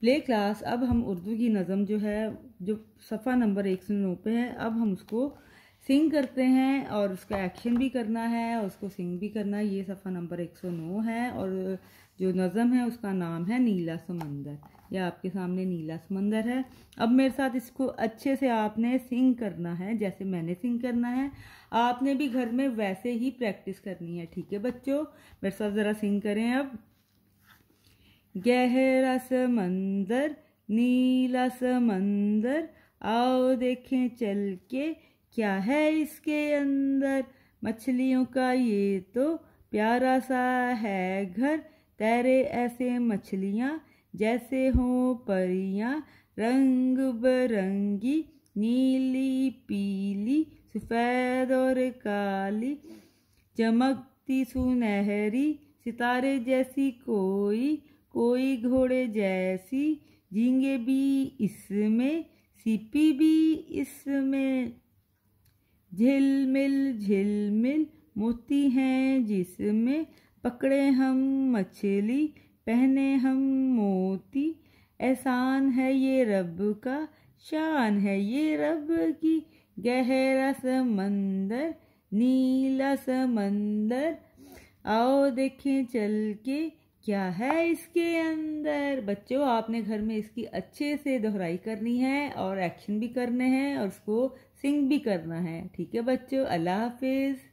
play class अब हम उर्दू की नज़म जो है जो सफ़ा नंबर एक सौ नौ पे है अब हम उसको सिंग करते हैं और उसका एक्शन भी करना है और उसको सिंग भी करना है ये सफ़ा नंबर एक सौ नौ है और जो नज़म है उसका नाम है नीला समंदर यह आपके सामने नीला समंदर है अब मेरे साथ इसको अच्छे से आपने सिंग करना है जैसे मैंने सिंग करना है आपने भी घर में वैसे ही प्रैक्टिस करनी है ठीक है बच्चों मेरे साथ ज़रा सिंग करें अब गहरा समंदर नीला समंदर आओ देखें चल के क्या है इसके अंदर मछलियों का ये तो प्यारा सा है घर तैरे ऐसे मछलियाँ जैसे हों परियाँ रंग बरंगी नीली पीली सफ़ेद और काली चमकती सुनहरी सितारे जैसी कोई कोई घोड़े जैसी झींगे भी इसमें सीपी भी इसमें झिलमिल झिलमिल मोती हैं जिसमें पकड़े हम मछली पहने हम मोती एहसान है ये रब का शान है ये रब की गहरा समंदर नीला समंदर आओ देखें चल के क्या है इसके अंदर बच्चों आपने घर में इसकी अच्छे से दोहराई करनी है और एक्शन भी करने हैं और उसको सिंग भी करना है ठीक है बच्चों अल्लाह हाफिज़